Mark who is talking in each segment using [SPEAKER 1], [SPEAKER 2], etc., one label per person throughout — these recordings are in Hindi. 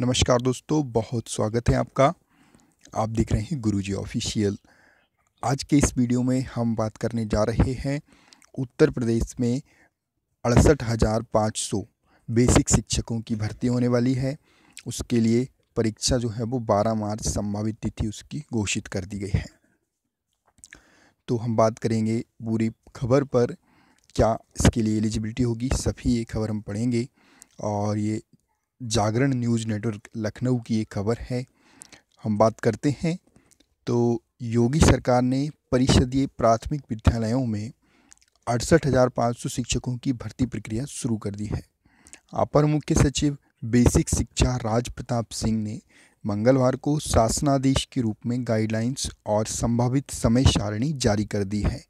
[SPEAKER 1] नमस्कार दोस्तों बहुत स्वागत है आपका आप देख रहे हैं गुरुजी ऑफिशियल आज के इस वीडियो में हम बात करने जा रहे हैं उत्तर प्रदेश में अड़सठ हज़ार पाँच सौ बेसिक शिक्षकों की भर्ती होने वाली है उसके लिए परीक्षा जो है वो 12 मार्च संभावित तिथि उसकी घोषित कर दी गई है तो हम बात करेंगे पूरी खबर पर क्या इसके लिए एलिजिबिलिटी होगी सभी ये खबर हम पढ़ेंगे और ये जागरण न्यूज़ नेटवर्क लखनऊ की एक खबर है हम बात करते हैं तो योगी सरकार ने परिषदीय प्राथमिक विद्यालयों में अड़सठ हज़ार पाँच सौ शिक्षकों की भर्ती प्रक्रिया शुरू कर दी है अपर मुख्य सचिव बेसिक शिक्षा राज प्रताप सिंह ने मंगलवार को शासनादेश के रूप में गाइडलाइंस और संभावित समय सारणी जारी कर दी है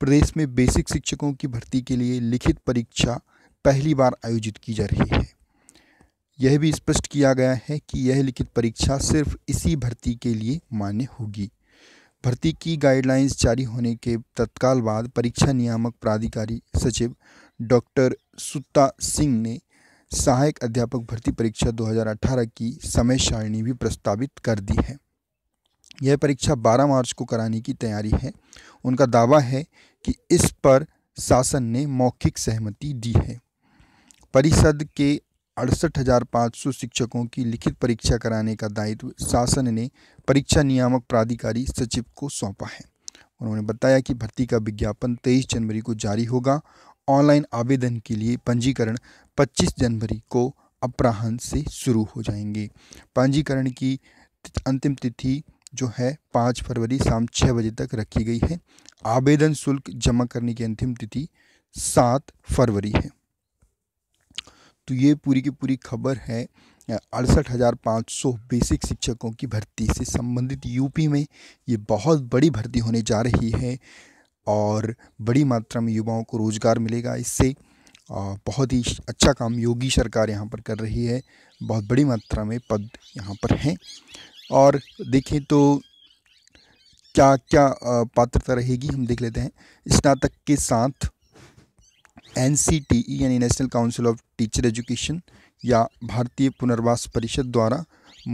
[SPEAKER 1] प्रदेश में बेसिक शिक्षकों की भर्ती के लिए लिखित परीक्षा पहली बार आयोजित की जा रही है यह भी स्पष्ट किया गया है कि यह लिखित परीक्षा सिर्फ इसी भर्ती के लिए मान्य होगी भर्ती की गाइडलाइंस जारी होने के तत्काल बाद परीक्षा नियामक प्राधिकारी सचिव डॉक्टर सुत्ता सिंह ने सहायक अध्यापक भर्ती परीक्षा 2018 की समय सारिणी भी प्रस्तावित कर दी है यह परीक्षा 12 मार्च को कराने की तैयारी है उनका दावा है कि इस पर शासन ने मौखिक सहमति दी है परिषद के अड़सठ हज़ार पाँच सौ शिक्षकों की लिखित परीक्षा कराने का दायित्व शासन ने परीक्षा नियामक प्राधिकारी सचिव को सौंपा है उन्होंने बताया कि भर्ती का विज्ञापन तेईस जनवरी को जारी होगा ऑनलाइन आवेदन के लिए पंजीकरण 25 जनवरी को अपराहन से शुरू हो जाएंगे पंजीकरण की अंतिम तिथि जो है पाँच फरवरी शाम छः बजे तक रखी गई है आवेदन शुल्क जमा करने की अंतिम तिथि सात फरवरी है तो ये पूरी की पूरी खबर है अड़सठ हज़ार पाँच सौ बेसिक शिक्षकों की भर्ती से संबंधित यूपी में ये बहुत बड़ी भर्ती होने जा रही है और बड़ी मात्रा में युवाओं को रोज़गार मिलेगा इससे बहुत ही अच्छा काम योगी सरकार यहाँ पर कर रही है बहुत बड़ी मात्रा में पद यहाँ पर हैं और देखें तो क्या क्या पात्रता रहेगी हम देख लेते हैं स्नातक के साथ एन यानी national council of teacher education या भारतीय पुनर्वास परिषद द्वारा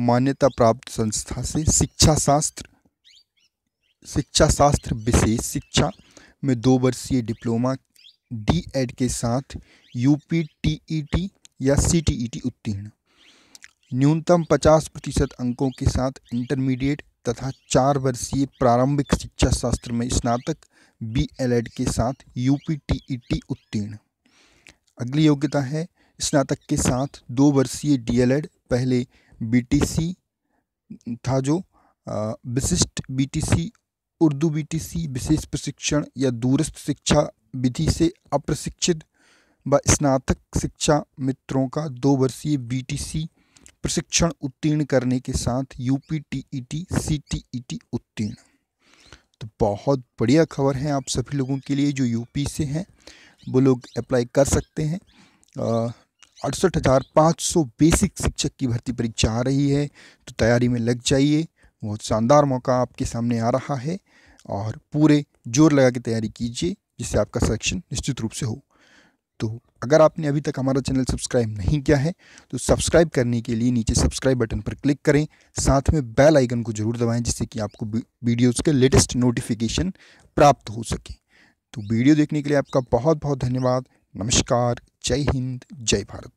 [SPEAKER 1] मान्यता प्राप्त संस्था से शिक्षा शास्त्र शिक्षा शास्त्र विशेष शिक्षा में दो वर्षीय डिप्लोमा डी एड के साथ U P T E T या सी टी ई टी उत्तीर्ण न्यूनतम 50 प्रतिशत अंकों के साथ इंटरमीडिएट तथा चार वर्षीय प्रारंभिक शिक्षा शास्त्र में स्नातक बी एल के साथ यू पी e उत्तीर्ण अगली योग्यता है स्नातक के साथ दो वर्षीय एड पहले बीटीसी था जो विशिष्ट बीटीसी उर्दू बीटीसी विशेष प्रशिक्षण या दूरस्थ शिक्षा विधि से अप्रशिक्षित व स्नातक शिक्षा मित्रों का दो वर्षीय बीटीसी प्रशिक्षण उत्तीर्ण करने के साथ U P T E T C T E T उत्तीर्ण तो बहुत बढ़िया खबर है आप सभी लोगों के लिए जो यूपी से हैं वो लोग अप्लाई कर सकते हैं अड़सठ हज़ार पाँच सौ बेसिक शिक्षक की भर्ती परीक्षा आ रही है तो तैयारी में लग जाइए बहुत शानदार मौका आपके सामने आ रहा है और पूरे जोर लगा के तैयारी कीजिए जिससे आपका सिलेक्शन निश्चित रूप से हो तो अगर आपने अभी तक हमारा चैनल सब्सक्राइब नहीं किया है तो सब्सक्राइब करने के लिए नीचे सब्सक्राइब बटन पर क्लिक करें साथ में बेल आइकन को ज़रूर दबाएं जिससे कि आपको वीडियोज़ के लेटेस्ट नोटिफिकेशन प्राप्त हो सके तो वीडियो देखने के लिए आपका बहुत बहुत धन्यवाद नमस्कार जय हिंद जय भारत